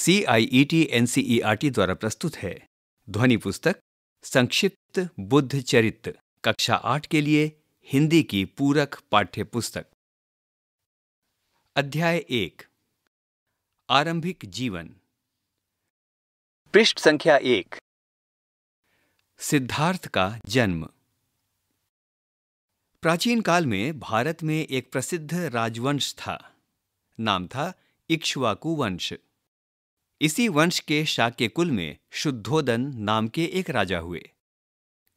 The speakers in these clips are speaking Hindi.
C I E T N C E R T द्वारा प्रस्तुत है ध्वनि पुस्तक संक्षिप्त बुद्ध चरित्र कक्षा आठ के लिए हिंदी की पूरक पाठ्य पुस्तक अध्याय एक आरंभिक जीवन पृष्ठ संख्या एक सिद्धार्थ का जन्म प्राचीन काल में भारत में एक प्रसिद्ध राजवंश था नाम था इक्ष्वाकु वंश इसी वंश के शाक्य कुल में शुद्धोदन नाम के एक राजा हुए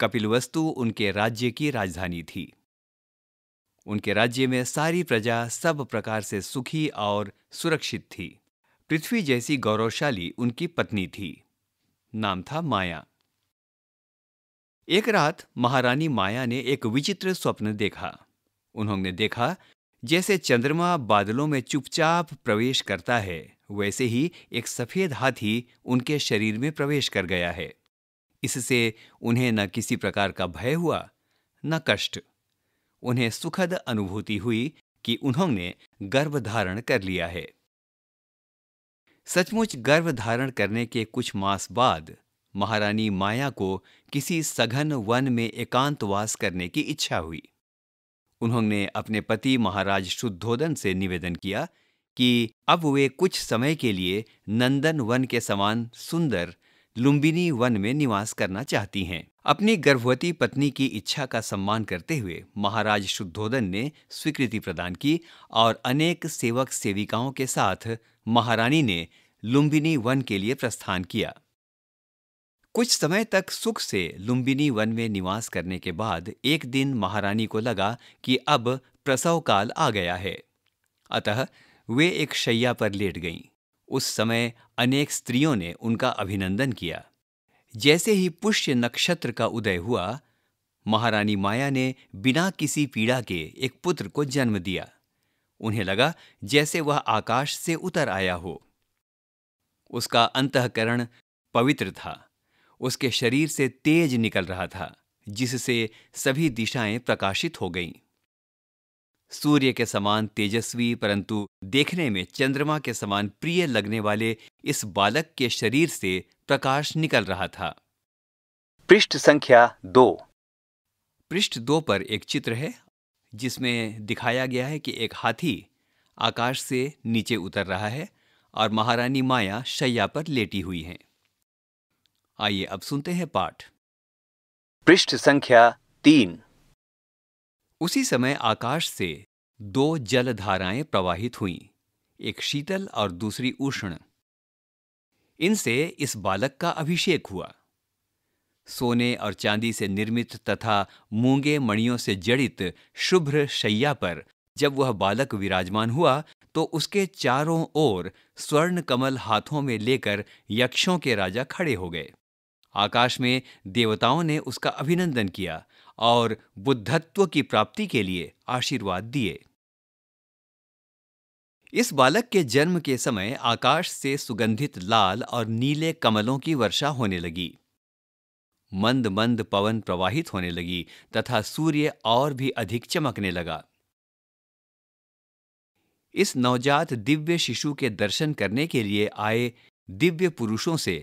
कपिलवस्तु उनके राज्य की राजधानी थी उनके राज्य में सारी प्रजा सब प्रकार से सुखी और सुरक्षित थी पृथ्वी जैसी गौरवशाली उनकी पत्नी थी नाम था माया एक रात महारानी माया ने एक विचित्र स्वप्न देखा उन्होंने देखा जैसे चंद्रमा बादलों में चुपचाप प्रवेश करता है वैसे ही एक सफ़ेद हाथी उनके शरीर में प्रवेश कर गया है इससे उन्हें न किसी प्रकार का भय हुआ न कष्ट उन्हें सुखद अनुभूति हुई कि उन्होंने गर्भ धारण कर लिया है सचमुच गर्भ धारण करने के कुछ मास बाद महारानी माया को किसी सघन वन में एकांतवास करने की इच्छा हुई उन्होंने अपने पति महाराज शुद्धोदन से निवेदन किया कि अब वे कुछ समय के लिए नंदन वन के समान सुंदर लुम्बिनी वन में निवास करना चाहती हैं अपनी गर्भवती पत्नी की इच्छा का सम्मान करते हुए महाराज शुद्धोदन ने स्वीकृति प्रदान की और अनेक सेवक सेविकाओं के साथ महारानी ने लुम्बिनी वन के लिए प्रस्थान किया कुछ समय तक सुख से लुम्बिनी वन में निवास करने के बाद एक दिन महारानी को लगा कि अब प्रसव काल आ गया है अतः वे एक शैया पर लेट गईं उस समय अनेक स्त्रियों ने उनका अभिनंदन किया जैसे ही पुष्य नक्षत्र का उदय हुआ महारानी माया ने बिना किसी पीड़ा के एक पुत्र को जन्म दिया उन्हें लगा जैसे वह आकाश से उतर आया हो उसका अंतकरण पवित्र था उसके शरीर से तेज निकल रहा था जिससे सभी दिशाएं प्रकाशित हो गईं सूर्य के समान तेजस्वी परंतु देखने में चंद्रमा के समान प्रिय लगने वाले इस बालक के शरीर से प्रकाश निकल रहा था पृष्ठ संख्या दो पृष्ठ दो पर एक चित्र है जिसमें दिखाया गया है कि एक हाथी आकाश से नीचे उतर रहा है और महारानी माया शैया पर लेटी हुई हैं आइए अब सुनते हैं पाठ पृष्ठ संख्या तीन उसी समय आकाश से दो जलधाराएं प्रवाहित हुईं एक शीतल और दूसरी उष्ण इनसे इस बालक का अभिषेक हुआ सोने और चांदी से निर्मित तथा मूंगे मणियों से जड़ित शुभ्र शैया पर जब वह बालक विराजमान हुआ तो उसके चारों ओर स्वर्ण कमल हाथों में लेकर यक्षों के राजा खड़े हो गए आकाश में देवताओं ने उसका अभिनंदन किया और बुद्धत्व की प्राप्ति के लिए आशीर्वाद दिए इस बालक के जन्म के समय आकाश से सुगंधित लाल और नीले कमलों की वर्षा होने लगी मंद मंद पवन प्रवाहित होने लगी तथा सूर्य और भी अधिक चमकने लगा इस नवजात दिव्य शिशु के दर्शन करने के लिए आए दिव्य पुरुषों से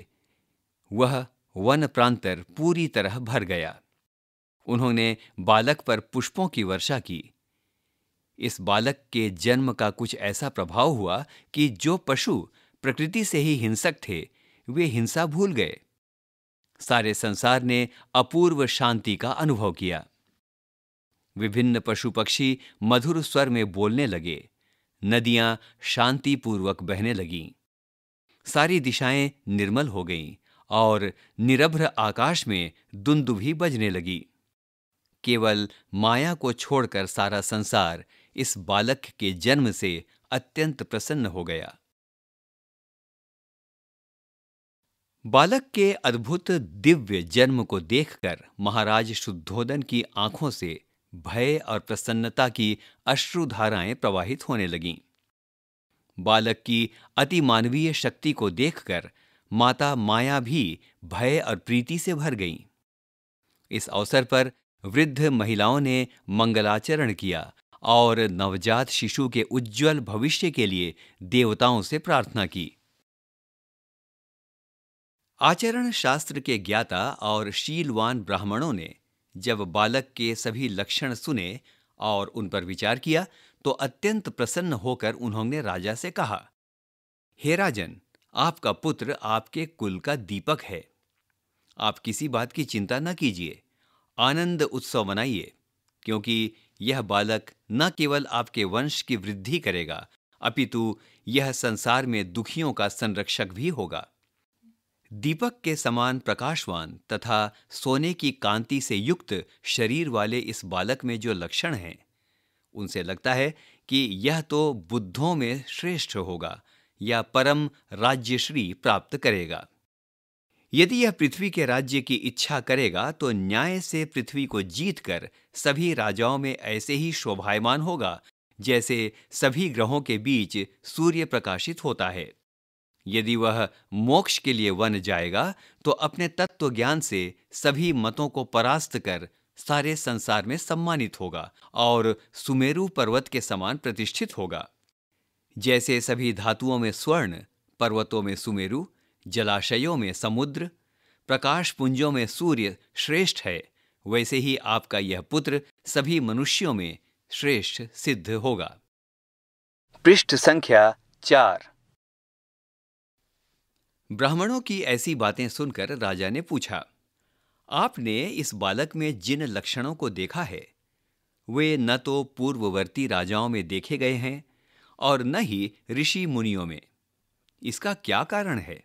वह वन प्रांतर पूरी तरह भर गया उन्होंने बालक पर पुष्पों की वर्षा की इस बालक के जन्म का कुछ ऐसा प्रभाव हुआ कि जो पशु प्रकृति से ही हिंसक थे वे हिंसा भूल गए सारे संसार ने अपूर्व शांति का अनुभव किया विभिन्न पशु पक्षी मधुर स्वर में बोलने लगे नदियां शांतिपूर्वक बहने लगीं सारी दिशाएं निर्मल हो गईं और निरभ्र आकाश में दुंदु भी बजने लगी केवल माया को छोड़कर सारा संसार इस बालक के जन्म से अत्यंत प्रसन्न हो गया बालक के अद्भुत दिव्य जन्म को देखकर महाराज शुद्धोदन की आंखों से भय और प्रसन्नता की अश्रुधाराएं प्रवाहित होने लगीं बालक की अति मानवीय शक्ति को देखकर माता माया भी भय और प्रीति से भर गईं इस अवसर पर वृद्ध महिलाओं ने मंगलाचरण किया और नवजात शिशु के उज्जवल भविष्य के लिए देवताओं से प्रार्थना की आचरण शास्त्र के ज्ञाता और शीलवान ब्राह्मणों ने जब बालक के सभी लक्षण सुने और उन पर विचार किया तो अत्यंत प्रसन्न होकर उन्होंने राजा से कहा हे राजन आपका पुत्र आपके कुल का दीपक है आप किसी बात की चिंता न कीजिए आनंद उत्सव मनाइए क्योंकि यह बालक न केवल आपके वंश की वृद्धि करेगा अपितु यह संसार में दुखियों का संरक्षक भी होगा दीपक के समान प्रकाशवान तथा सोने की कांति से युक्त शरीर वाले इस बालक में जो लक्षण हैं उनसे लगता है कि यह तो बुद्धों में श्रेष्ठ होगा या परम राज्यश्री प्राप्त करेगा यदि यह पृथ्वी के राज्य की इच्छा करेगा तो न्याय से पृथ्वी को जीतकर सभी राजाओं में ऐसे ही शोभायमान होगा जैसे सभी ग्रहों के बीच सूर्य प्रकाशित होता है यदि वह मोक्ष के लिए वन जाएगा तो अपने तत्व ज्ञान से सभी मतों को परास्त कर सारे संसार में सम्मानित होगा और सुमेरु पर्वत के समान प्रतिष्ठित होगा जैसे सभी धातुओं में स्वर्ण पर्वतों में सुमेरु जलाशयों में समुद्र प्रकाश पुंजों में सूर्य श्रेष्ठ है वैसे ही आपका यह पुत्र सभी मनुष्यों में श्रेष्ठ सिद्ध होगा पृष्ठ संख्या चार ब्राह्मणों की ऐसी बातें सुनकर राजा ने पूछा आपने इस बालक में जिन लक्षणों को देखा है वे न तो पूर्ववर्ती राजाओं में देखे गए हैं और न ही ऋषि मुनियों में इसका क्या कारण है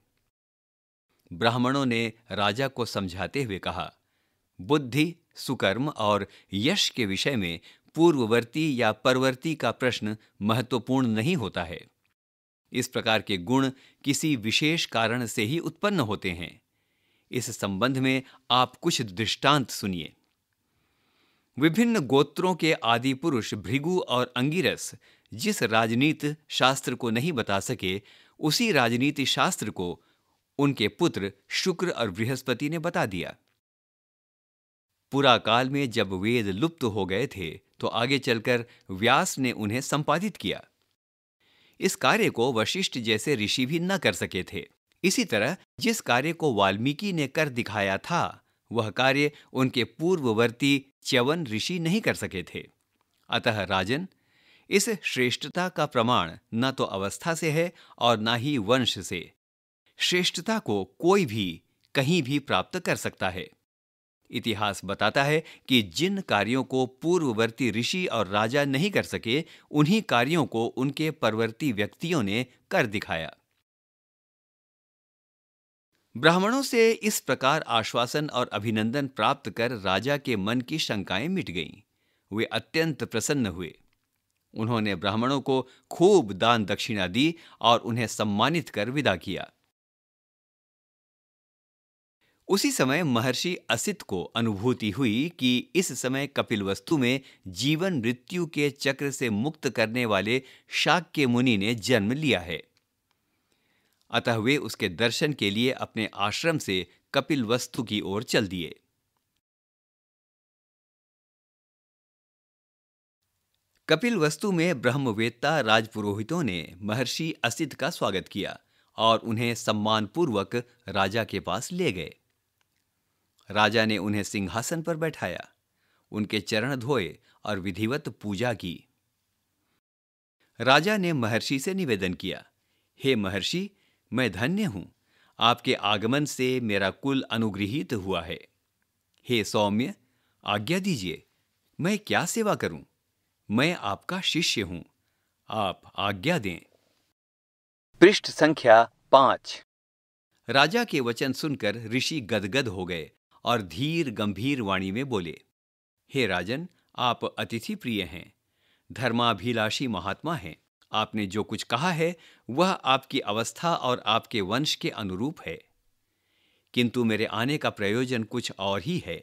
ब्राह्मणों ने राजा को समझाते हुए कहा बुद्धि सुकर्म और यश के विषय में पूर्ववर्ती या परवर्ती का प्रश्न महत्वपूर्ण नहीं होता है इस प्रकार के गुण किसी विशेष कारण से ही उत्पन्न होते हैं इस संबंध में आप कुछ दृष्टांत सुनिए विभिन्न गोत्रों के आदि पुरुष भृगु और अंगिरस जिस राजनीति शास्त्र को नहीं बता सके उसी राजनीति शास्त्र को उनके पुत्र शुक्र और बृहस्पति ने बता दिया काल में जब वेद लुप्त हो गए थे तो आगे चलकर व्यास ने उन्हें संपादित किया इस कार्य को वशिष्ठ जैसे ऋषि भी न कर सके थे इसी तरह जिस कार्य को वाल्मीकि ने कर दिखाया था वह कार्य उनके पूर्ववर्ती च्यवन ऋषि नहीं कर सके थे अतः राजन इस श्रेष्ठता का प्रमाण न तो अवस्था से है और न ही वंश से श्रेष्ठता को कोई भी कहीं भी प्राप्त कर सकता है इतिहास बताता है कि जिन कार्यों को पूर्ववर्ती ऋषि और राजा नहीं कर सके उन्हीं कार्यों को उनके परवर्ती व्यक्तियों ने कर दिखाया ब्राह्मणों से इस प्रकार आश्वासन और अभिनंदन प्राप्त कर राजा के मन की शंकाएं मिट गईं। वे अत्यंत प्रसन्न हुए उन्होंने ब्राह्मणों को खूब दान दक्षिणा दी और उन्हें सम्मानित कर विदा किया उसी समय महर्षि असित को अनुभूति हुई कि इस समय कपिल वस्तु में जीवन मृत्यु के चक्र से मुक्त करने वाले शाक्य मुनि ने जन्म लिया है अतः वे उसके दर्शन के लिए अपने आश्रम से कपिल वस्तु की ओर चल दिए कपिल वस्तु में ब्रह्मवेत्ता राजपुरोहितों ने महर्षि असित का स्वागत किया और उन्हें सम्मानपूर्वक राजा के पास ले गए राजा ने उन्हें सिंहासन पर बैठाया उनके चरण धोए और विधिवत पूजा की राजा ने महर्षि से निवेदन किया हे महर्षि मैं धन्य हूं आपके आगमन से मेरा कुल अनुग्रहित हुआ है हे सौम्य आज्ञा दीजिए मैं क्या सेवा करूं मैं आपका शिष्य हूं आप आज्ञा दें पृष्ठ संख्या पांच राजा के वचन सुनकर ऋषि गदगद हो गए और धीर गंभीर वाणी में बोले हे राजन आप अतिथि प्रिय हैं धर्माभिलाषी महात्मा हैं आपने जो कुछ कहा है वह आपकी अवस्था और आपके वंश के अनुरूप है किंतु मेरे आने का प्रयोजन कुछ और ही है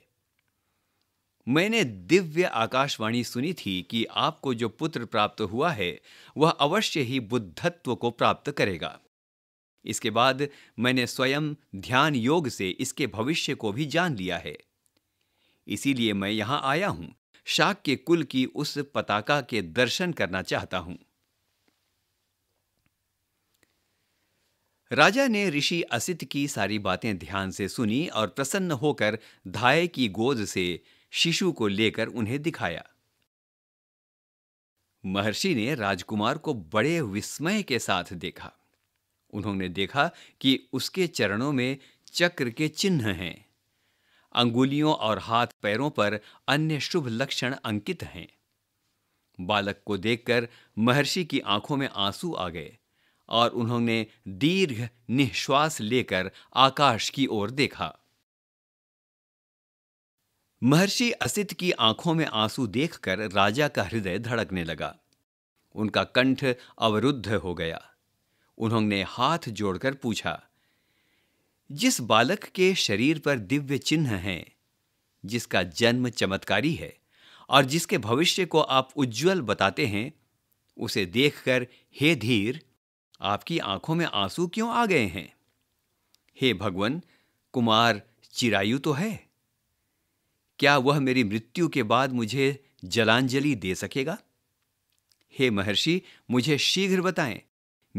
मैंने दिव्य आकाशवाणी सुनी थी कि आपको जो पुत्र प्राप्त हुआ है वह अवश्य ही बुद्धत्व को प्राप्त करेगा इसके बाद मैंने स्वयं ध्यान योग से इसके भविष्य को भी जान लिया है इसीलिए मैं यहां आया हूं शाक के कुल की उस पताका के दर्शन करना चाहता हूं राजा ने ऋषि असित की सारी बातें ध्यान से सुनी और प्रसन्न होकर धाय की गोद से शिशु को लेकर उन्हें दिखाया महर्षि ने राजकुमार को बड़े विस्मय के साथ देखा उन्होंने देखा कि उसके चरणों में चक्र के चिन्ह हैं अंगुलियों और हाथ पैरों पर अन्य शुभ लक्षण अंकित हैं बालक को देखकर महर्षि की आंखों में आंसू आ गए और उन्होंने दीर्घ निश्वास लेकर आकाश की ओर देखा महर्षि असित की आंखों में आंसू देखकर राजा का हृदय धड़कने लगा उनका कंठ अवरुद्ध हो गया उन्होंने हाथ जोड़कर पूछा जिस बालक के शरीर पर दिव्य चिन्ह हैं जिसका जन्म चमत्कारी है और जिसके भविष्य को आप उज्जवल बताते हैं उसे देखकर हे धीर आपकी आंखों में आंसू क्यों आ गए हैं हे भगवान कुमार चिरायु तो है क्या वह मेरी मृत्यु के बाद मुझे जलांजलि दे सकेगा हे महर्षि मुझे शीघ्र बताएं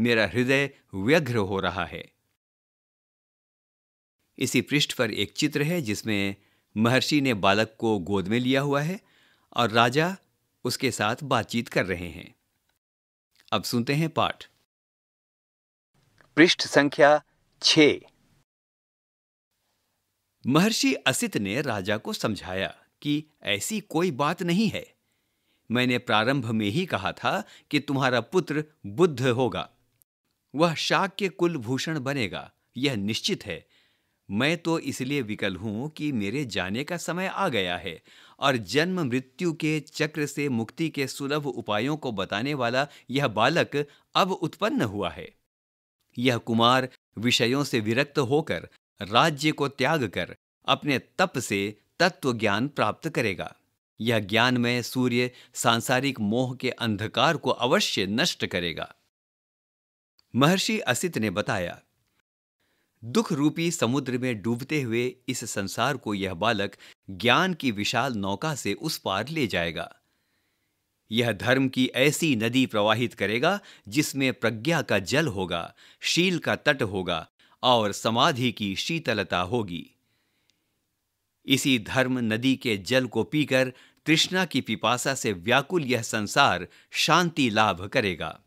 मेरा हृदय व्यग्र हो रहा है इसी पृष्ठ पर एक चित्र है जिसमें महर्षि ने बालक को गोद में लिया हुआ है और राजा उसके साथ बातचीत कर रहे हैं अब सुनते हैं पाठ पृष्ठ संख्या छ महर्षि असित ने राजा को समझाया कि ऐसी कोई बात नहीं है मैंने प्रारंभ में ही कहा था कि तुम्हारा पुत्र बुद्ध होगा वह शाक के कुल भूषण बनेगा यह निश्चित है मैं तो इसलिए विकल हूं कि मेरे जाने का समय आ गया है और जन्म मृत्यु के चक्र से मुक्ति के सुलभ उपायों को बताने वाला यह बालक अब उत्पन्न हुआ है यह कुमार विषयों से विरक्त होकर राज्य को त्याग कर अपने तप से तत्व ज्ञान प्राप्त करेगा यह ज्ञान में सूर्य सांसारिक मोह के अंधकार को अवश्य नष्ट करेगा महर्षि असित ने बताया दुख रूपी समुद्र में डूबते हुए इस संसार को यह बालक ज्ञान की विशाल नौका से उस पार ले जाएगा यह धर्म की ऐसी नदी प्रवाहित करेगा जिसमें प्रज्ञा का जल होगा शील का तट होगा और समाधि की शीतलता होगी इसी धर्म नदी के जल को पीकर तृष्णा की पिपासा से व्याकुल यह संसार शांति लाभ करेगा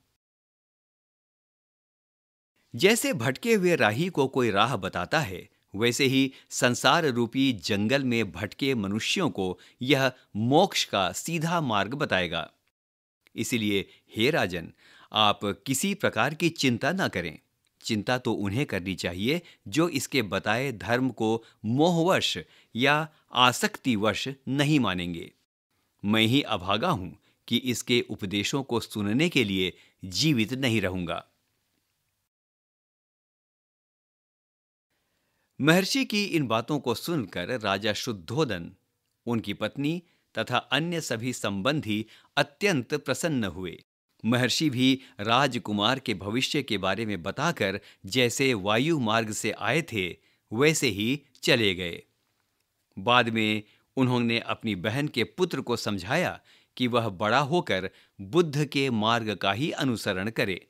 जैसे भटके हुए राही को कोई राह बताता है वैसे ही संसार रूपी जंगल में भटके मनुष्यों को यह मोक्ष का सीधा मार्ग बताएगा इसलिए हे राजन आप किसी प्रकार की चिंता ना करें चिंता तो उन्हें करनी चाहिए जो इसके बताए धर्म को मोहवश या आसक्तिवश नहीं मानेंगे मैं ही अभागा हूं कि इसके उपदेशों को सुनने के लिए जीवित नहीं रहूंगा महर्षि की इन बातों को सुनकर राजा शुद्धोदन उनकी पत्नी तथा अन्य सभी संबंधी अत्यंत प्रसन्न हुए महर्षि भी राजकुमार के भविष्य के बारे में बताकर जैसे वायु मार्ग से आए थे वैसे ही चले गए बाद में उन्होंने अपनी बहन के पुत्र को समझाया कि वह बड़ा होकर बुद्ध के मार्ग का ही अनुसरण करे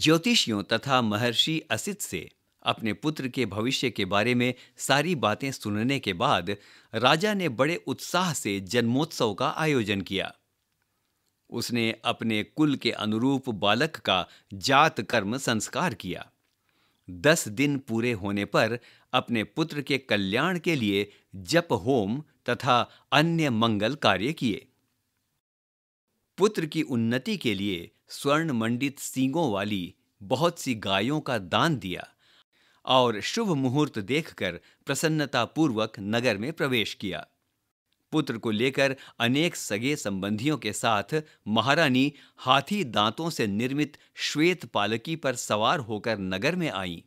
ज्योतिषियों तथा महर्षि असित से अपने पुत्र के भविष्य के बारे में सारी बातें सुनने के बाद राजा ने बड़े उत्साह से जन्मोत्सव का आयोजन किया उसने अपने कुल के अनुरूप बालक का जात कर्म संस्कार किया दस दिन पूरे होने पर अपने पुत्र के कल्याण के लिए जप होम तथा अन्य मंगल कार्य किए पुत्र की उन्नति के लिए स्वर्ण मंडित सींगों वाली बहुत सी गायों का दान दिया और शुभ मुहूर्त देखकर प्रसन्नतापूर्वक नगर में प्रवेश किया पुत्र को लेकर अनेक सगे संबंधियों के साथ महारानी हाथी दांतों से निर्मित श्वेत पालकी पर सवार होकर नगर में आईं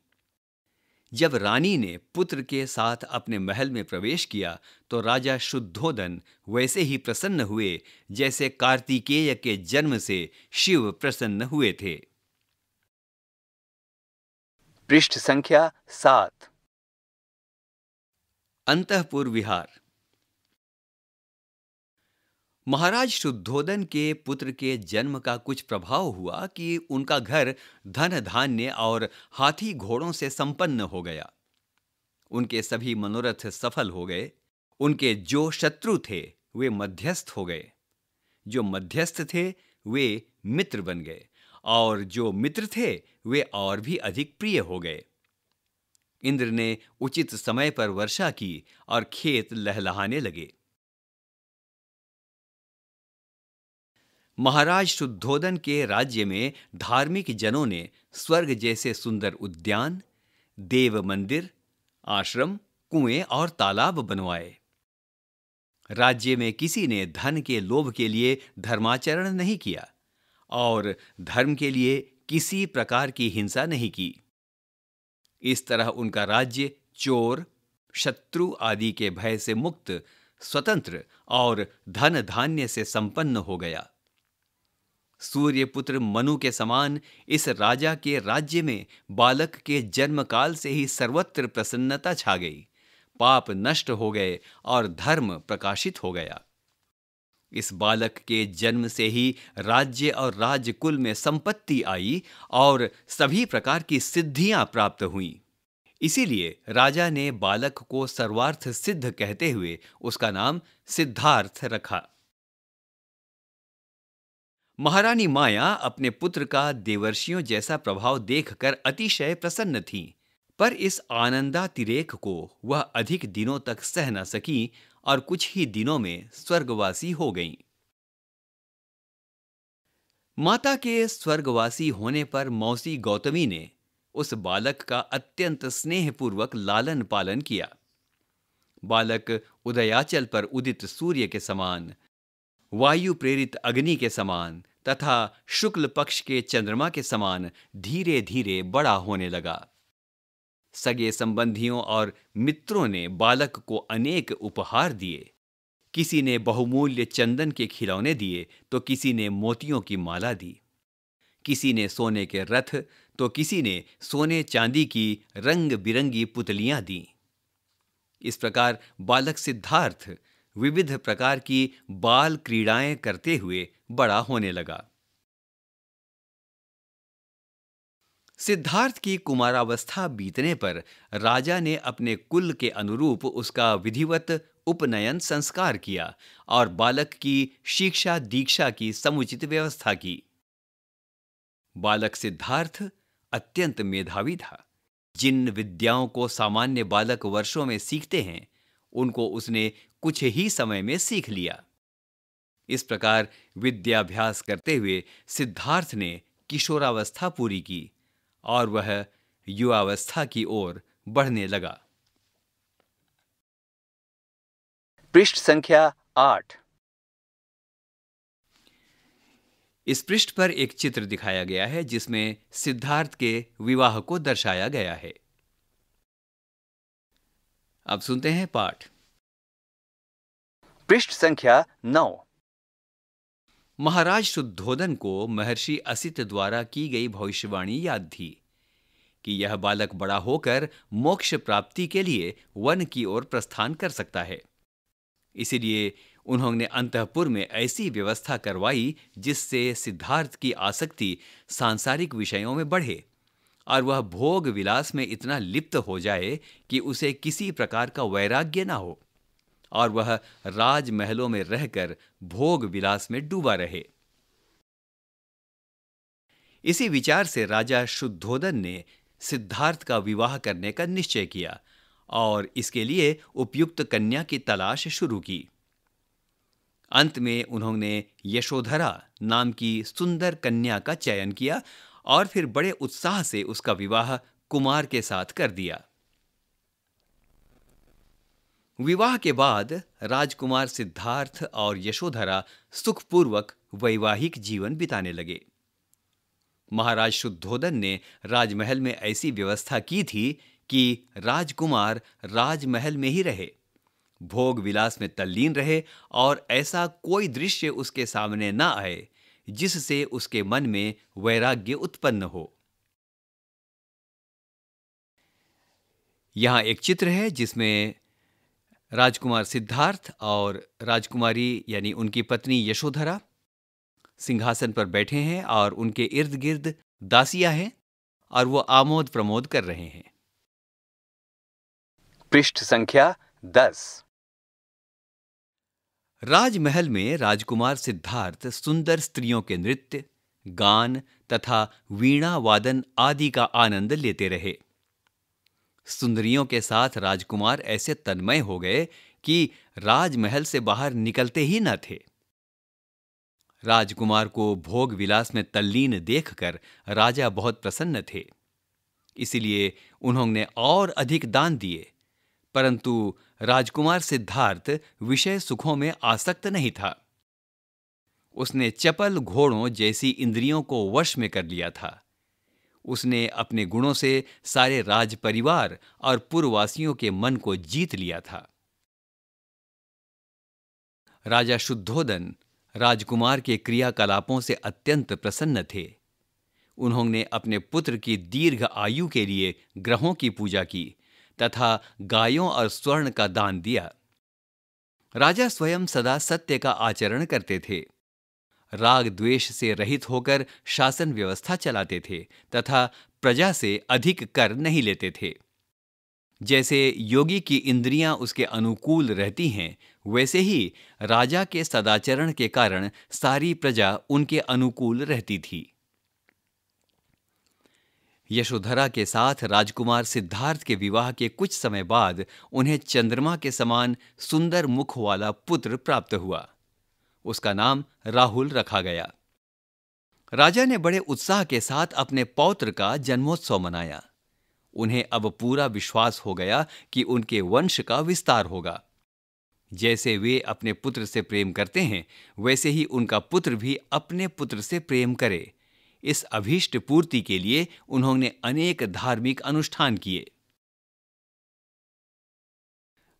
जब रानी ने पुत्र के साथ अपने महल में प्रवेश किया तो राजा शुद्धोदन वैसे ही प्रसन्न हुए जैसे कार्तिकेय के जन्म से शिव प्रसन्न हुए थे पृष्ठ संख्या सात अंतपुर विहार महाराज शुद्धोदन के पुत्र के जन्म का कुछ प्रभाव हुआ कि उनका घर धन धान्य और हाथी घोड़ों से संपन्न हो गया उनके सभी मनोरथ सफल हो गए उनके जो शत्रु थे वे मध्यस्थ हो गए जो मध्यस्थ थे वे मित्र बन गए और जो मित्र थे वे और भी अधिक प्रिय हो गए इंद्र ने उचित समय पर वर्षा की और खेत लहलहाने लगे महाराज शुद्धोधन के राज्य में धार्मिक जनों ने स्वर्ग जैसे सुंदर उद्यान देव मंदिर आश्रम कुएं और तालाब बनवाए राज्य में किसी ने धन के लोभ के लिए धर्माचरण नहीं किया और धर्म के लिए किसी प्रकार की हिंसा नहीं की इस तरह उनका राज्य चोर शत्रु आदि के भय से मुक्त स्वतंत्र और धन धान्य से संपन्न हो गया सूर्यपुत्र मनु के समान इस राजा के राज्य में बालक के जन्मकाल से ही सर्वत्र प्रसन्नता छा गई पाप नष्ट हो गए और धर्म प्रकाशित हो गया इस बालक के जन्म से ही राज्य और राजकुल में संपत्ति आई और सभी प्रकार की सिद्धियां प्राप्त हुई इसीलिए राजा ने बालक को सर्वार्थ सिद्ध कहते हुए उसका नाम सिद्धार्थ रखा महारानी माया अपने पुत्र का देवर्षियों जैसा प्रभाव देखकर अतिशय प्रसन्न थी पर इस आनंदातिरेक को वह अधिक दिनों तक सह न सकी और कुछ ही दिनों में स्वर्गवासी हो गई माता के स्वर्गवासी होने पर मौसी गौतमी ने उस बालक का अत्यंत स्नेहपूर्वक लालन पालन किया बालक उदयाचल पर उदित सूर्य के समान वायु प्रेरित अग्नि के समान तथा शुक्ल पक्ष के चंद्रमा के समान धीरे धीरे बड़ा होने लगा सगे संबंधियों और मित्रों ने बालक को अनेक उपहार दिए किसी ने बहुमूल्य चंदन के खिलौने दिए तो किसी ने मोतियों की माला दी किसी ने सोने के रथ तो किसी ने सोने चांदी की रंग बिरंगी पुतलियां दी इस प्रकार बालक सिद्धार्थ विविध प्रकार की बाल क्रीड़ाएं करते हुए बड़ा होने लगा सिद्धार्थ की कुमारावस्था बीतने पर राजा ने अपने कुल के अनुरूप उसका विधिवत उपनयन संस्कार किया और बालक की शिक्षा दीक्षा की समुचित व्यवस्था की बालक सिद्धार्थ अत्यंत मेधावी था जिन विद्याओं को सामान्य बालक वर्षों में सीखते हैं उनको उसने कुछ ही समय में सीख लिया इस प्रकार विद्याभ्यास करते हुए सिद्धार्थ ने किशोरावस्था पूरी की और वह युवावस्था की ओर बढ़ने लगा पृष्ठ संख्या आठ इस पृष्ठ पर एक चित्र दिखाया गया है जिसमें सिद्धार्थ के विवाह को दर्शाया गया है अब सुनते हैं पाठ पृष्ठ संख्या नौ महाराज शुद्धोधन को महर्षि असित द्वारा की गई भविष्यवाणी याद थी कि यह बालक बड़ा होकर मोक्ष प्राप्ति के लिए वन की ओर प्रस्थान कर सकता है इसीलिए उन्होंने अंतपुर में ऐसी व्यवस्था करवाई जिससे सिद्धार्थ की आसक्ति सांसारिक विषयों में बढ़े और वह भोग विलास में इतना लिप्त हो जाए कि उसे किसी प्रकार का वैराग्य ना हो और वह राजमहलों में रहकर भोग विलास में डूबा रहे इसी विचार से राजा शुद्धोदन ने सिद्धार्थ का विवाह करने का निश्चय किया और इसके लिए उपयुक्त कन्या की तलाश शुरू की अंत में उन्होंने यशोधरा नाम की सुंदर कन्या का चयन किया और फिर बड़े उत्साह से उसका विवाह कुमार के साथ कर दिया विवाह के बाद राजकुमार सिद्धार्थ और यशोधरा सुखपूर्वक वैवाहिक जीवन बिताने लगे महाराज शुद्धोदन ने राजमहल में ऐसी व्यवस्था की थी कि राजकुमार राजमहल में ही रहे भोग विलास में तल्लीन रहे और ऐसा कोई दृश्य उसके सामने ना आए जिससे उसके मन में वैराग्य उत्पन्न हो यहां एक चित्र है जिसमें राजकुमार सिद्धार्थ और राजकुमारी यानी उनकी पत्नी यशोधरा सिंहासन पर बैठे हैं और उनके इर्द गिर्द दासिया हैं और वो आमोद प्रमोद कर रहे हैं पृष्ठ संख्या दस राजमहल में राजकुमार सिद्धार्थ सुंदर स्त्रियों के नृत्य गान तथा वीणा वादन आदि का आनंद लेते रहे सुंदरियों के साथ राजकुमार ऐसे तन्मय हो गए कि राजमहल से बाहर निकलते ही न थे राजकुमार को भोग विलास में तल्लीन देखकर राजा बहुत प्रसन्न थे इसलिए उन्होंने और अधिक दान दिए परंतु राजकुमार सिद्धार्थ विषय सुखों में आसक्त नहीं था उसने चपल घोड़ों जैसी इंद्रियों को वश में कर लिया था उसने अपने गुणों से सारे राज परिवार और पूर्ववासियों के मन को जीत लिया था राजा शुद्धोदन राजकुमार के क्रियाकलापों से अत्यंत प्रसन्न थे उन्होंने अपने पुत्र की दीर्घ आयु के लिए ग्रहों की पूजा की तथा गायों और स्वर्ण का दान दिया राजा स्वयं सदा सत्य का आचरण करते थे राग द्वेष से रहित होकर शासन व्यवस्था चलाते थे तथा प्रजा से अधिक कर नहीं लेते थे जैसे योगी की इंद्रियां उसके अनुकूल रहती हैं वैसे ही राजा के सदाचरण के कारण सारी प्रजा उनके अनुकूल रहती थी यशोधरा के साथ राजकुमार सिद्धार्थ के विवाह के कुछ समय बाद उन्हें चंद्रमा के समान सुंदर मुख वाला पुत्र प्राप्त हुआ उसका नाम राहुल रखा गया राजा ने बड़े उत्साह के साथ अपने पौत्र का जन्मोत्सव मनाया उन्हें अब पूरा विश्वास हो गया कि उनके वंश का विस्तार होगा जैसे वे अपने पुत्र से प्रेम करते हैं वैसे ही उनका पुत्र भी अपने पुत्र से प्रेम करे इस अभीष्ट पूर्ति के लिए उन्होंने अनेक धार्मिक अनुष्ठान किए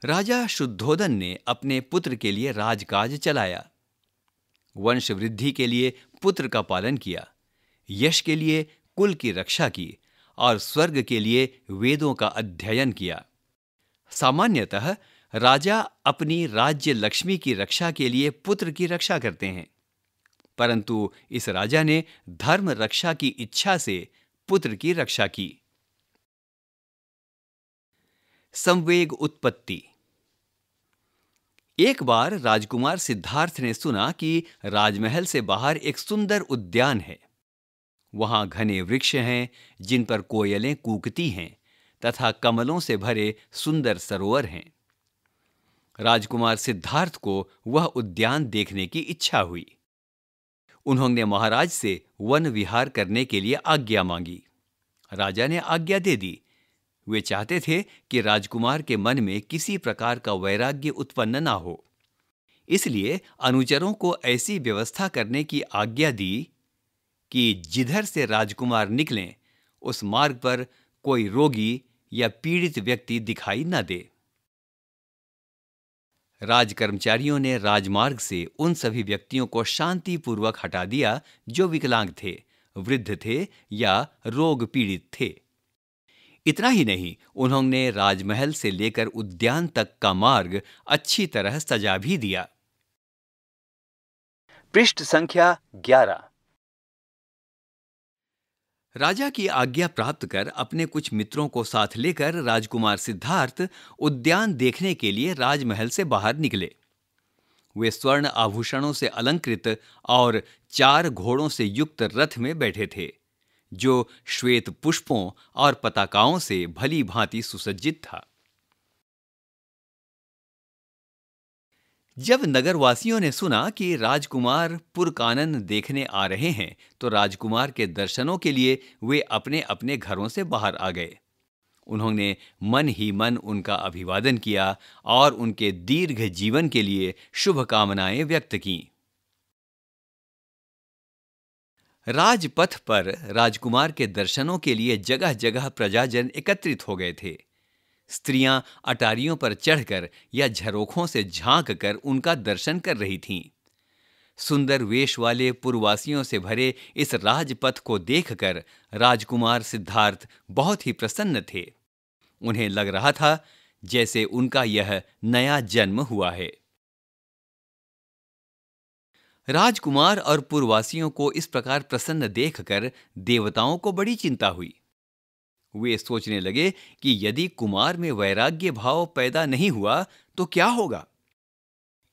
राजा शुद्धोधन ने अपने पुत्र के लिए राजकाज चलाया वंश वृद्धि के लिए पुत्र का पालन किया यश के लिए कुल की रक्षा की और स्वर्ग के लिए वेदों का अध्ययन किया सामान्यतः राजा अपनी राज्य लक्ष्मी की रक्षा के लिए पुत्र की रक्षा करते हैं परंतु इस राजा ने धर्म रक्षा की इच्छा से पुत्र की रक्षा की संवेग उत्पत्ति एक बार राजकुमार सिद्धार्थ ने सुना कि राजमहल से बाहर एक सुंदर उद्यान है वहां घने वृक्ष हैं जिन पर कोयलें कूकती हैं तथा कमलों से भरे सुंदर सरोवर हैं राजकुमार सिद्धार्थ को वह उद्यान देखने की इच्छा हुई उन्होंने महाराज से वन विहार करने के लिए आज्ञा मांगी राजा ने आज्ञा दे दी वे चाहते थे कि राजकुमार के मन में किसी प्रकार का वैराग्य उत्पन्न न हो इसलिए अनुचरों को ऐसी व्यवस्था करने की आज्ञा दी कि जिधर से राजकुमार निकलें उस मार्ग पर कोई रोगी या पीड़ित व्यक्ति दिखाई न दे राजकर्मचारियों ने राजमार्ग से उन सभी व्यक्तियों को शांतिपूर्वक हटा दिया जो विकलांग थे वृद्ध थे या रोग पीड़ित थे इतना ही नहीं उन्होंने राजमहल से लेकर उद्यान तक का मार्ग अच्छी तरह सजा भी दिया पृष्ठ संख्या 11 राजा की आज्ञा प्राप्त कर अपने कुछ मित्रों को साथ लेकर राजकुमार सिद्धार्थ उद्यान देखने के लिए राजमहल से बाहर निकले वे स्वर्ण आभूषणों से अलंकृत और चार घोड़ों से युक्त रथ में बैठे थे जो श्वेत पुष्पों और पताकाओं से भली भांति सुसज्जित था जब नगरवासियों ने सुना कि राजकुमार पुरकानन देखने आ रहे हैं तो राजकुमार के दर्शनों के लिए वे अपने अपने घरों से बाहर आ गए उन्होंने मन ही मन उनका अभिवादन किया और उनके दीर्घ जीवन के लिए शुभकामनाएं व्यक्त कीं राजपथ पर राजकुमार के दर्शनों के लिए जगह जगह प्रजाजन एकत्रित हो गए थे स्त्रियां अटारियों पर चढ़कर या झरोखों से झांक कर उनका दर्शन कर रही थीं सुंदर वेश वाले पूर्ववासियों से भरे इस राजपथ को देखकर राजकुमार सिद्धार्थ बहुत ही प्रसन्न थे उन्हें लग रहा था जैसे उनका यह नया जन्म हुआ है राजकुमार और पूर्ववासियों को इस प्रकार प्रसन्न देखकर देवताओं को बड़ी चिंता हुई वे सोचने लगे कि यदि कुमार में वैराग्य भाव पैदा नहीं हुआ तो क्या होगा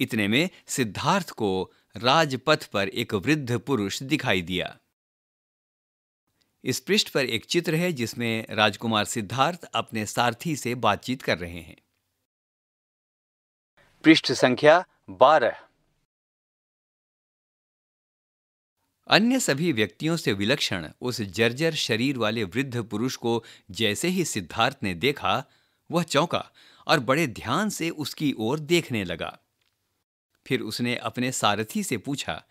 इतने में सिद्धार्थ को राजपथ पर एक वृद्ध पुरुष दिखाई दिया इस पृष्ठ पर एक चित्र है जिसमें राजकुमार सिद्धार्थ अपने सारथी से बातचीत कर रहे हैं पृष्ठ संख्या बारह अन्य सभी व्यक्तियों से विलक्षण उस जर्जर शरीर वाले वृद्ध पुरुष को जैसे ही सिद्धार्थ ने देखा वह चौंका और बड़े ध्यान से उसकी ओर देखने लगा फिर उसने अपने सारथी से पूछा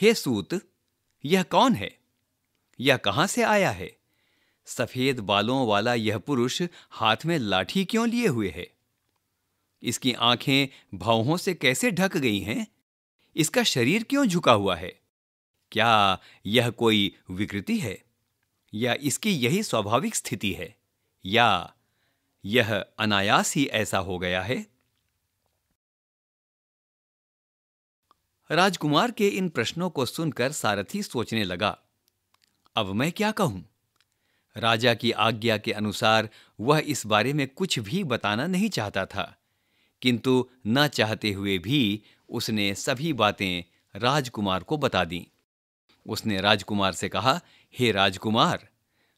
हे सूत यह कौन है यह कहां से आया है सफेद बालों वाला यह पुरुष हाथ में लाठी क्यों लिए हुए है इसकी आंखें भावों से कैसे ढक गई हैं इसका शरीर क्यों झुका हुआ है क्या यह कोई विकृति है या इसकी यही स्वाभाविक स्थिति है या यह अनायास ही ऐसा हो गया है राजकुमार के इन प्रश्नों को सुनकर सारथी सोचने लगा अब मैं क्या कहूं राजा की आज्ञा के अनुसार वह इस बारे में कुछ भी बताना नहीं चाहता था किंतु न चाहते हुए भी उसने सभी बातें राजकुमार को बता दीं उसने राजकुमार से कहा हे राजकुमार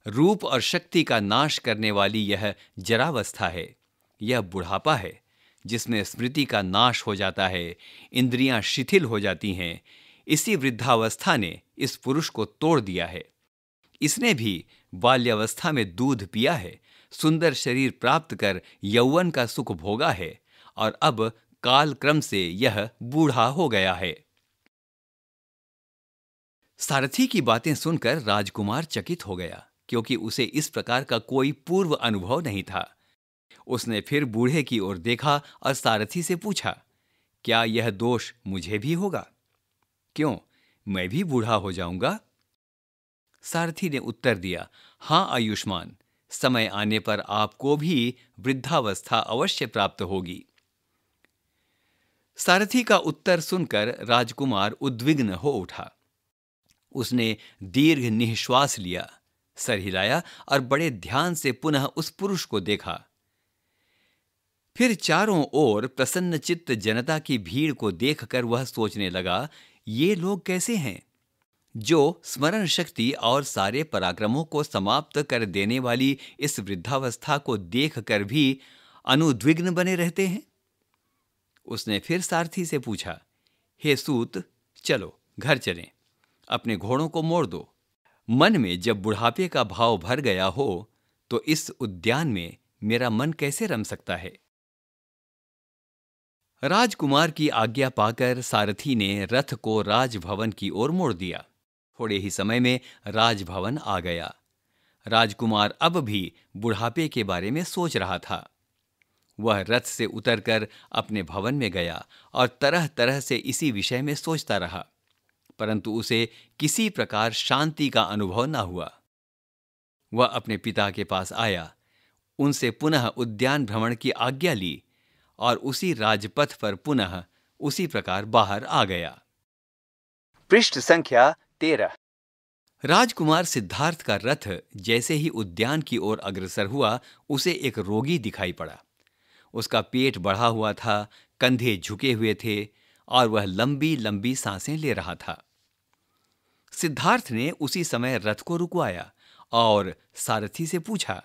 रूप और शक्ति का नाश करने वाली यह जरावस्था है यह बुढ़ापा है जिसमें स्मृति का नाश हो जाता है इंद्रियां शिथिल हो जाती हैं इसी वृद्धावस्था ने इस पुरुष को तोड़ दिया है इसने भी बाल्यावस्था में दूध पिया है सुंदर शरीर प्राप्त कर यौवन का सुख भोगा है और अब कालक्रम से यह बूढ़ा हो गया है सारथी की बातें सुनकर राजकुमार चकित हो गया क्योंकि उसे इस प्रकार का कोई पूर्व अनुभव नहीं था उसने फिर बूढ़े की ओर देखा और सारथी से पूछा क्या यह दोष मुझे भी होगा क्यों मैं भी बूढ़ा हो जाऊंगा सारथी ने उत्तर दिया हां आयुष्मान समय आने पर आपको भी वृद्धावस्था अवश्य प्राप्त होगी सारथी का उत्तर सुनकर राजकुमार उद्विग्न हो उठा उसने दीर्घ निःश्वास लिया सर हिलाया और बड़े ध्यान से पुनः उस पुरुष को देखा फिर चारों ओर प्रसन्न चित्त जनता की भीड़ को देखकर वह सोचने लगा ये लोग कैसे हैं जो स्मरण शक्ति और सारे पराक्रमों को समाप्त कर देने वाली इस वृद्धावस्था को देखकर भी अनुद्विग्न बने रहते हैं उसने फिर सारथी से पूछा हे सूत चलो घर चलें अपने घोड़ों को मोड़ दो मन में जब बुढ़ापे का भाव भर गया हो तो इस उद्यान में मेरा मन कैसे रम सकता है राजकुमार की आज्ञा पाकर सारथी ने रथ को राजभवन की ओर मोड़ दिया थोड़े ही समय में राजभवन आ गया राजकुमार अब भी बुढ़ापे के बारे में सोच रहा था वह रथ से उतरकर अपने भवन में गया और तरह तरह से इसी विषय में सोचता रहा परंतु उसे किसी प्रकार शांति का अनुभव न हुआ वह अपने पिता के पास आया उनसे पुनः उद्यान भ्रमण की आज्ञा ली और उसी राजपथ पर पुनः उसी प्रकार बाहर आ गया पृष्ठ संख्या तेरह राजकुमार सिद्धार्थ का रथ जैसे ही उद्यान की ओर अग्रसर हुआ उसे एक रोगी दिखाई पड़ा उसका पेट बढ़ा हुआ था कंधे झुके हुए थे और वह लंबी लंबी सांसें ले रहा था सिद्धार्थ ने उसी समय रथ को रुकवाया और सारथी से पूछा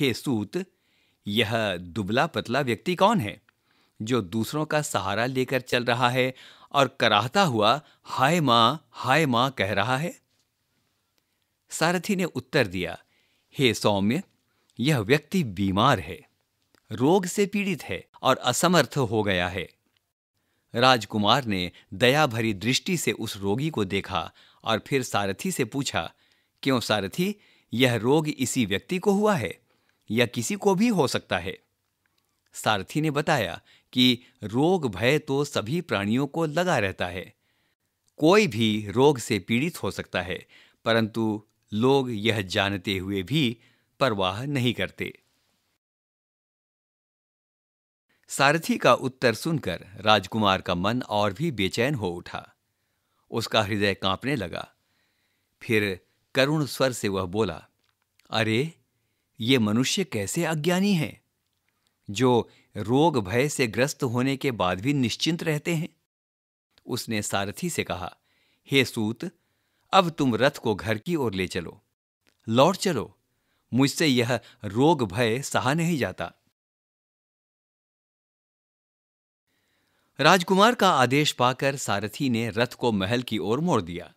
हे सूत यह दुबला पतला व्यक्ति कौन है जो दूसरों का सहारा लेकर चल रहा है और कराहता हुआ हाय माँ हाय माँ कह रहा है सारथी ने उत्तर दिया हे सौम्य यह व्यक्ति बीमार है रोग से पीड़ित है और असमर्थ हो गया है राजकुमार ने दया भरी दृष्टि से उस रोगी को देखा और फिर सारथी से पूछा क्यों सारथी यह रोग इसी व्यक्ति को हुआ है या किसी को भी हो सकता है सारथी ने बताया कि रोग भय तो सभी प्राणियों को लगा रहता है कोई भी रोग से पीड़ित हो सकता है परंतु लोग यह जानते हुए भी परवाह नहीं करते सारथी का उत्तर सुनकर राजकुमार का मन और भी बेचैन हो उठा उसका हृदय कांपने लगा फिर करुण स्वर से वह बोला अरे ये मनुष्य कैसे अज्ञानी हैं जो रोग भय से ग्रस्त होने के बाद भी निश्चिंत रहते हैं उसने सारथी से कहा हे सूत अब तुम रथ को घर की ओर ले चलो लौट चलो मुझसे यह रोग भय सहा नहीं जाता राजकुमार का आदेश पाकर सारथी ने रथ को महल की ओर मोड़ दिया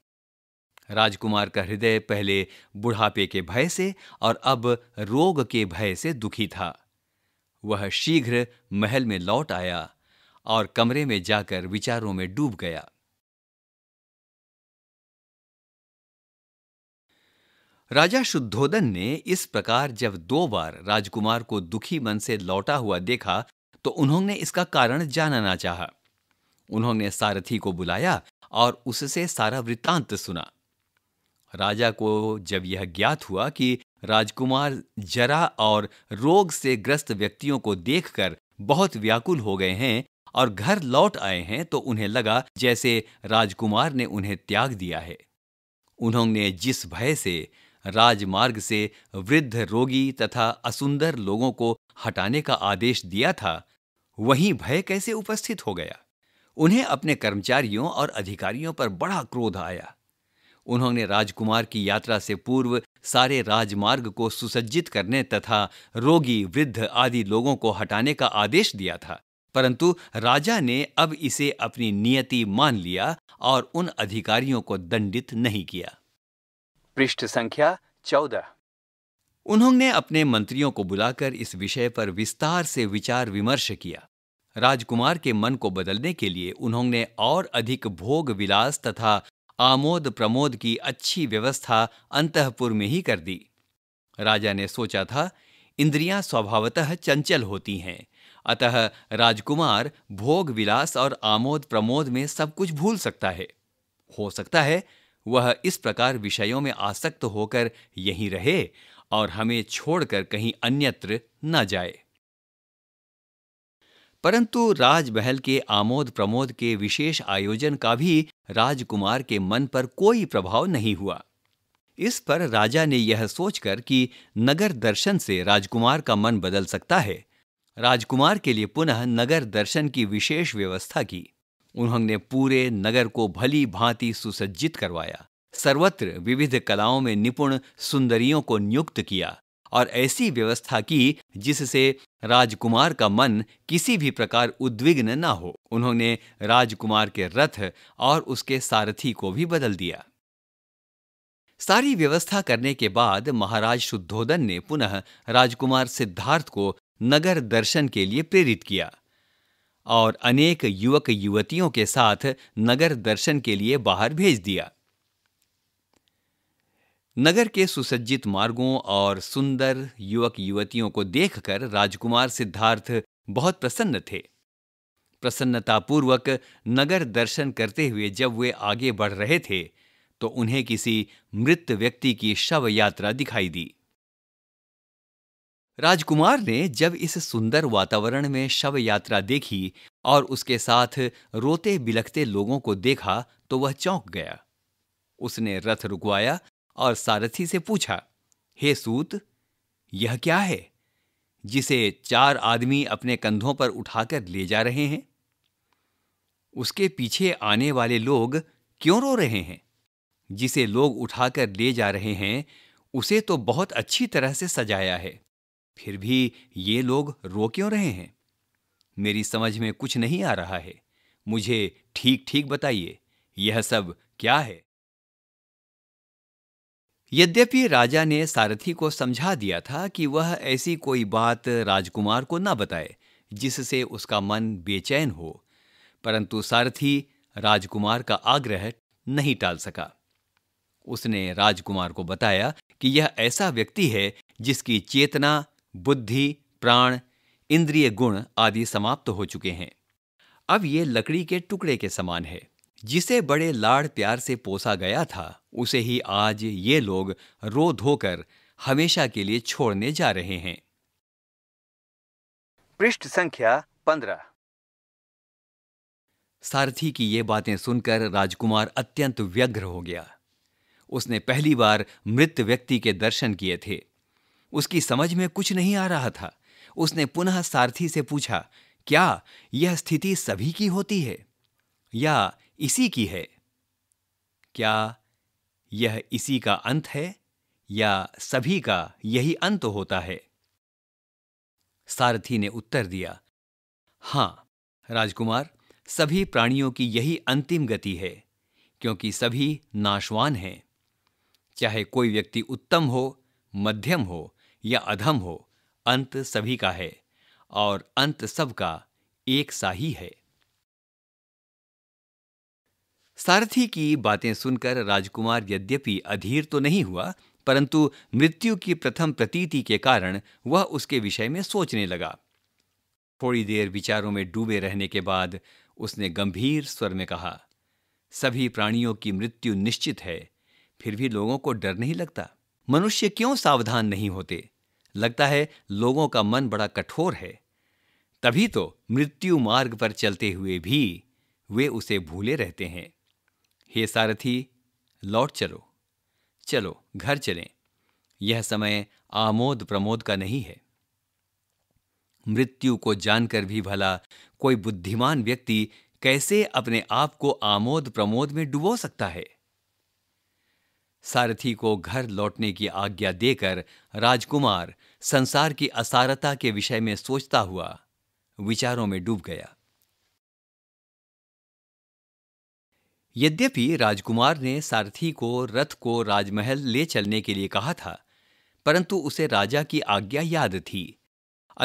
राजकुमार का हृदय पहले बुढ़ापे के भय से और अब रोग के भय से दुखी था वह शीघ्र महल में लौट आया और कमरे में जाकर विचारों में डूब गया राजा शुद्धोदन ने इस प्रकार जब दो बार राजकुमार को दुखी मन से लौटा हुआ देखा तो उन्होंने इसका कारण जानना चाहा उन्होंने सारथी को बुलाया और उससे सारा वृत्तांत सुना राजा को जब यह ज्ञात हुआ कि राजकुमार जरा और रोग से ग्रस्त व्यक्तियों को देखकर बहुत व्याकुल हो गए हैं और घर लौट आए हैं तो उन्हें लगा जैसे राजकुमार ने उन्हें त्याग दिया है उन्होंने जिस भय से राजमार्ग से वृद्ध रोगी तथा असुंदर लोगों को हटाने का आदेश दिया था वहीं भय कैसे उपस्थित हो गया उन्हें अपने कर्मचारियों और अधिकारियों पर बड़ा क्रोध आया उन्होंने राजकुमार की यात्रा से पूर्व सारे राजमार्ग को सुसज्जित करने तथा रोगी वृद्ध आदि लोगों को हटाने का आदेश दिया था परंतु राजा ने अब इसे अपनी नियति मान लिया और उन अधिकारियों को दंडित नहीं किया पृष्ठ संख्या चौदह उन्होंने अपने मंत्रियों को बुलाकर इस विषय पर विस्तार से विचार विमर्श किया राजकुमार के मन को बदलने के लिए उन्होंने और अधिक भोग विलास तथा आमोद प्रमोद की अच्छी व्यवस्था अंतपुर में ही कर दी राजा ने सोचा था इंद्रियां स्वभावतः चंचल होती हैं अतः राजकुमार भोग विलास और आमोद प्रमोद में सब कुछ भूल सकता है हो सकता है वह इस प्रकार विषयों में आसक्त होकर यहीं रहे और हमें छोड़कर कहीं अन्यत्र न जाए परंतु राजमहल के आमोद प्रमोद के विशेष आयोजन का भी राजकुमार के मन पर कोई प्रभाव नहीं हुआ इस पर राजा ने यह सोचकर कि नगर दर्शन से राजकुमार का मन बदल सकता है राजकुमार के लिए पुनः नगर दर्शन की विशेष व्यवस्था की उन्होंने पूरे नगर को भली भांति सुसज्जित करवाया सर्वत्र विविध कलाओं में निपुण सुंदरियों को नियुक्त किया और ऐसी व्यवस्था की जिससे राजकुमार का मन किसी भी प्रकार उद्विग्न न हो उन्होंने राजकुमार के रथ और उसके सारथी को भी बदल दिया सारी व्यवस्था करने के बाद महाराज शुद्धोदन ने पुनः राजकुमार सिद्धार्थ को नगर दर्शन के लिए प्रेरित किया और अनेक युवक युवतियों के साथ नगर दर्शन के लिए बाहर भेज दिया नगर के सुसज्जित मार्गों और सुंदर युवक युवतियों को देखकर राजकुमार सिद्धार्थ बहुत प्रसन्न थे प्रसन्नतापूर्वक नगर दर्शन करते हुए जब वे आगे बढ़ रहे थे तो उन्हें किसी मृत व्यक्ति की शव यात्रा दिखाई दी राजकुमार ने जब इस सुंदर वातावरण में शव यात्रा देखी और उसके साथ रोते बिलखते लोगों को देखा तो वह चौंक गया उसने रथ रुकवाया और सारथी से पूछा हे सूत यह क्या है जिसे चार आदमी अपने कंधों पर उठाकर ले जा रहे हैं उसके पीछे आने वाले लोग क्यों रो रहे हैं जिसे लोग उठाकर ले जा रहे हैं उसे तो बहुत अच्छी तरह से सजाया है फिर भी ये लोग रो क्यों रहे हैं मेरी समझ में कुछ नहीं आ रहा है मुझे ठीक ठीक बताइए यह सब क्या है यद्यपि राजा ने सारथी को समझा दिया था कि वह ऐसी कोई बात राजकुमार को न बताए जिससे उसका मन बेचैन हो परंतु सारथी राजकुमार का आग्रह नहीं टाल सका उसने राजकुमार को बताया कि यह ऐसा व्यक्ति है जिसकी चेतना बुद्धि प्राण इंद्रिय गुण आदि समाप्त हो चुके हैं अब ये लकड़ी के टुकड़े के समान है जिसे बड़े लाड़ प्यार से पोसा गया था उसे ही आज ये लोग रो धोकर हमेशा के लिए छोड़ने जा रहे हैं पृष्ठ संख्या पंद्रह सारथी की ये बातें सुनकर राजकुमार अत्यंत व्यग्र हो गया उसने पहली बार मृत व्यक्ति के दर्शन किए थे उसकी समझ में कुछ नहीं आ रहा था उसने पुनः सारथी से पूछा क्या यह स्थिति सभी की होती है या इसी की है क्या यह इसी का अंत है या सभी का यही अंत होता है सारथी ने उत्तर दिया हां राजकुमार सभी प्राणियों की यही अंतिम गति है क्योंकि सभी नाशवान हैं चाहे कोई व्यक्ति उत्तम हो मध्यम हो या अधम हो अंत सभी का है और अंत सबका एक सा ही है सारथी की बातें सुनकर राजकुमार यद्यपि अधीर तो नहीं हुआ परंतु मृत्यु की प्रथम प्रतीति के कारण वह उसके विषय में सोचने लगा थोड़ी देर विचारों में डूबे रहने के बाद उसने गंभीर स्वर में कहा सभी प्राणियों की मृत्यु निश्चित है फिर भी लोगों को डर नहीं लगता मनुष्य क्यों सावधान नहीं होते लगता है लोगों का मन बड़ा कठोर है तभी तो मृत्यु मार्ग पर चलते हुए भी वे उसे भूले रहते हैं हे सारथी लौट चलो चलो घर चलें यह समय आमोद प्रमोद का नहीं है मृत्यु को जानकर भी भला कोई बुद्धिमान व्यक्ति कैसे अपने आप को आमोद प्रमोद में डुबो सकता है सारथी को घर लौटने की आज्ञा देकर राजकुमार संसार की असारता के विषय में सोचता हुआ विचारों में डूब गया यद्यपि राजकुमार ने सारथी को रथ को राजमहल ले चलने के लिए कहा था परंतु उसे राजा की आज्ञा याद थी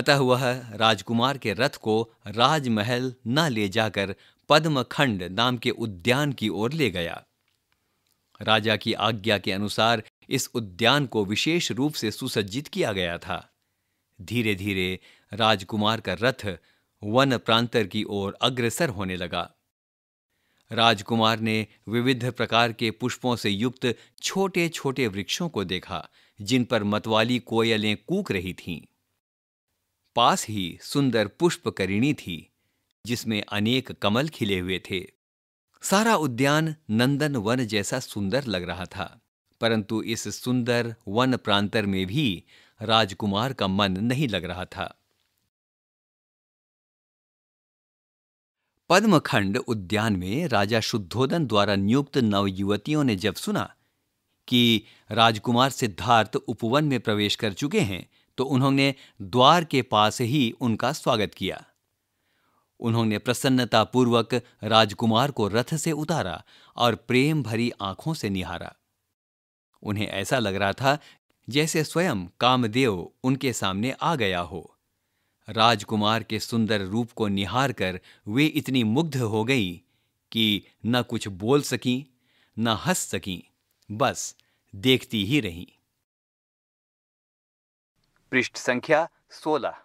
अतः वह राजकुमार के रथ को राजमहल न ले जाकर पद्मखंड नाम के उद्यान की ओर ले गया राजा की आज्ञा के अनुसार इस उद्यान को विशेष रूप से सुसज्जित किया गया था धीरे धीरे राजकुमार का रथ वन प्रांतर की ओर अग्रसर होने लगा राजकुमार ने विविध प्रकार के पुष्पों से युक्त छोटे छोटे वृक्षों को देखा जिन पर मतवाली कोयलें कूक रही थीं पास ही सुंदर पुष्प करिणी थी जिसमें अनेक कमल खिले हुए थे सारा उद्यान नंदन वन जैसा सुंदर लग रहा था परंतु इस सुंदर वन प्रांतर में भी राजकुमार का मन नहीं लग रहा था पद्मखंड उद्यान में राजा शुद्धोदन द्वारा नियुक्त नवयुवतियों ने जब सुना कि राजकुमार सिद्धार्थ उपवन में प्रवेश कर चुके हैं तो उन्होंने द्वार के पास ही उनका स्वागत किया उन्होंने प्रसन्नतापूर्वक राजकुमार को रथ से उतारा और प्रेम भरी आंखों से निहारा उन्हें ऐसा लग रहा था जैसे स्वयं कामदेव उनके सामने आ गया हो राजकुमार के सुंदर रूप को निहार कर वे इतनी मुग्ध हो गई कि न कुछ बोल सकी न हंस सकी बस देखती ही रहीं पृष्ठ संख्या सोलह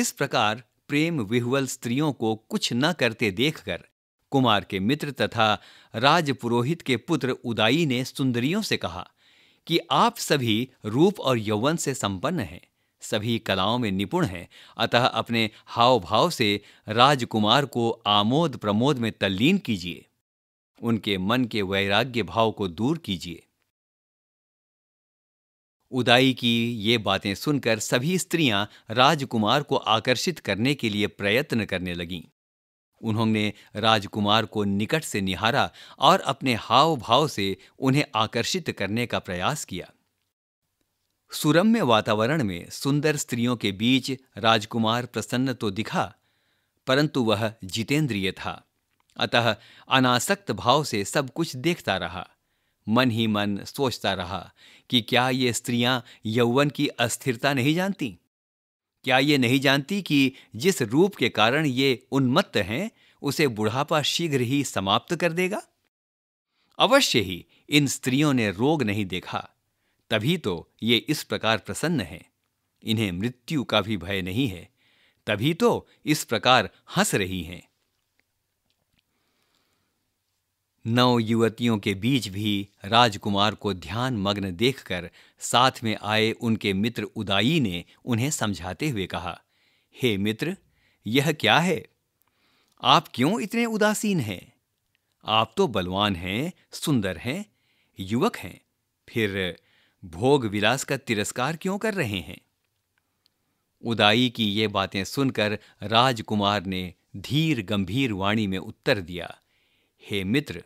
इस प्रकार प्रेम विह्वल स्त्रियों को कुछ न करते देखकर कुमार के मित्र तथा राजपुरोहित के पुत्र उदाई ने सुंदरियों से कहा कि आप सभी रूप और यौवन से संपन्न हैं सभी कलाओं में निपुण हैं अतः अपने हाव भाव से राजकुमार को आमोद प्रमोद में तल्लीन कीजिए उनके मन के वैराग्य भाव को दूर कीजिए उदाई की ये बातें सुनकर सभी स्त्रियां राजकुमार को आकर्षित करने के लिए प्रयत्न करने लगीं उन्होंने राजकुमार को निकट से निहारा और अपने हाव भाव से उन्हें आकर्षित करने का प्रयास किया सुरम्य वातावरण में सुंदर स्त्रियों के बीच राजकुमार प्रसन्न तो दिखा परंतु वह जितेंद्रिय था अतः अनासक्त भाव से सब कुछ देखता रहा मन ही मन सोचता रहा कि क्या ये स्त्रियां यौवन की अस्थिरता नहीं जानती क्या ये नहीं जानती कि जिस रूप के कारण ये उन्मत्त हैं उसे बुढ़ापा शीघ्र ही समाप्त कर देगा अवश्य ही इन स्त्रियों ने रोग नहीं देखा तभी तो ये इस प्रकार प्रसन्न है इन्हें मृत्यु का भी भय नहीं है तभी तो इस प्रकार हंस रही हैं नौ युवतियों के बीच भी राजकुमार को ध्यान मग्न देखकर साथ में आए उनके मित्र उदाई ने उन्हें समझाते हुए कहा हे मित्र यह क्या है आप क्यों इतने उदासीन हैं आप तो बलवान हैं सुंदर हैं युवक हैं फिर भोग विलास का तिरस्कार क्यों कर रहे हैं उदाई की ये बातें सुनकर राजकुमार ने धीर गंभीर वाणी में उत्तर दिया हे मित्र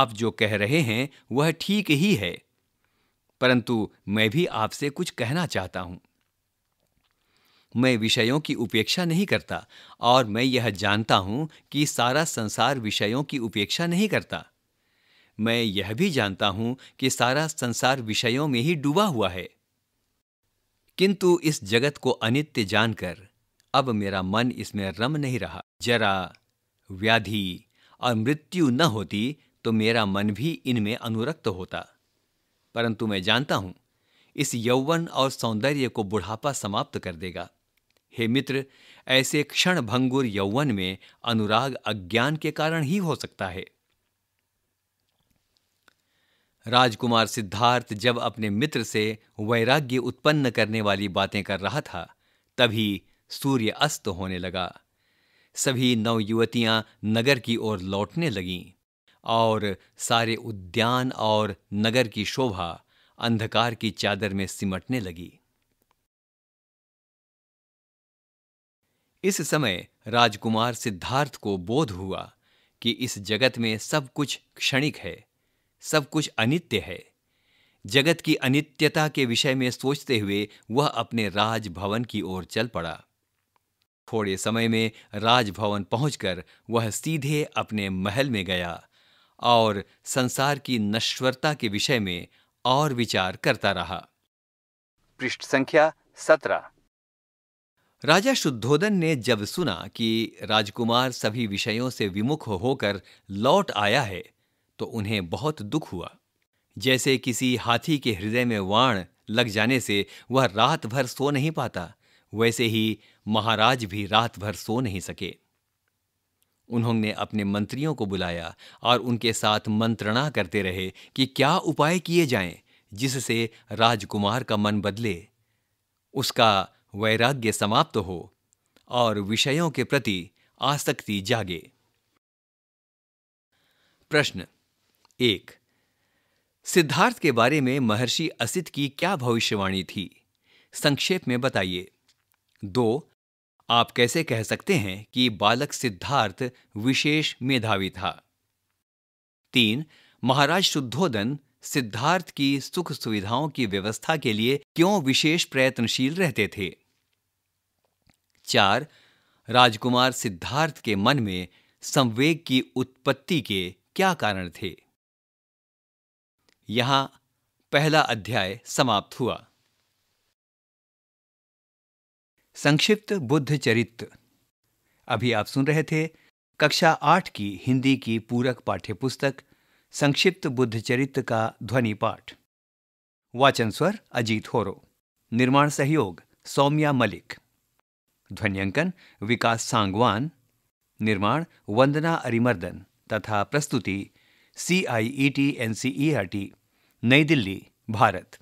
आप जो कह रहे हैं वह ठीक ही है परंतु मैं भी आपसे कुछ कहना चाहता हूं मैं विषयों की उपेक्षा नहीं करता और मैं यह जानता हूं कि सारा संसार विषयों की उपेक्षा नहीं करता मैं यह भी जानता हूं कि सारा संसार विषयों में ही डूबा हुआ है किंतु इस जगत को अनित्य जानकर अब मेरा मन इसमें रम नहीं रहा जरा व्याधि और मृत्यु न होती तो मेरा मन भी इनमें अनुरक्त होता परंतु मैं जानता हूं इस यौवन और सौंदर्य को बुढ़ापा समाप्त कर देगा हे मित्र ऐसे क्षण भंगुर यौवन में अनुराग अज्ञान के कारण ही हो सकता है राजकुमार सिद्धार्थ जब अपने मित्र से वैराग्य उत्पन्न करने वाली बातें कर रहा था तभी सूर्य अस्त होने लगा सभी नव युवतियां नगर की ओर लौटने लगीं और सारे उद्यान और नगर की शोभा अंधकार की चादर में सिमटने लगी इस समय राजकुमार सिद्धार्थ को बोध हुआ कि इस जगत में सब कुछ क्षणिक है सब कुछ अनित्य है जगत की अनित्यता के विषय में सोचते हुए वह अपने राजभवन की ओर चल पड़ा थोड़े समय में राजभवन पहुंचकर वह सीधे अपने महल में गया और संसार की नश्वरता के विषय में और विचार करता रहा पृष्ठ संख्या सत्रह राजा शुद्धोदन ने जब सुना कि राजकुमार सभी विषयों से विमुख होकर लौट आया है तो उन्हें बहुत दुख हुआ जैसे किसी हाथी के हृदय में वाण लग जाने से वह रात भर सो नहीं पाता वैसे ही महाराज भी रात भर सो नहीं सके उन्होंने अपने मंत्रियों को बुलाया और उनके साथ मंत्रणा करते रहे कि क्या उपाय किए जाएं जिससे राजकुमार का मन बदले उसका वैराग्य समाप्त हो और विषयों के प्रति आसक्ति जागे प्रश्न एक सिद्धार्थ के बारे में महर्षि असित की क्या भविष्यवाणी थी संक्षेप में बताइए दो आप कैसे कह सकते हैं कि बालक सिद्धार्थ विशेष मेधावी था तीन महाराज शुद्धोदन सिद्धार्थ की सुख सुविधाओं की व्यवस्था के लिए क्यों विशेष प्रयत्नशील रहते थे चार राजकुमार सिद्धार्थ के मन में संवेग की उत्पत्ति के क्या कारण थे यहां पहला अध्याय समाप्त हुआ संक्षिप्त बुद्ध चरित्र अभी आप सुन रहे थे कक्षा आठ की हिंदी की पूरक पाठ्य पुस्तक संक्षिप्त बुद्ध चरित्र का ध्वनि पाठ वाचन स्वर अजीत होरो निर्माण सहयोग सौम्या मलिक ध्वनियांकन विकास सांगवान निर्माण वंदना अरिमर्दन तथा प्रस्तुति C I E T N C E R T New Delhi Bharat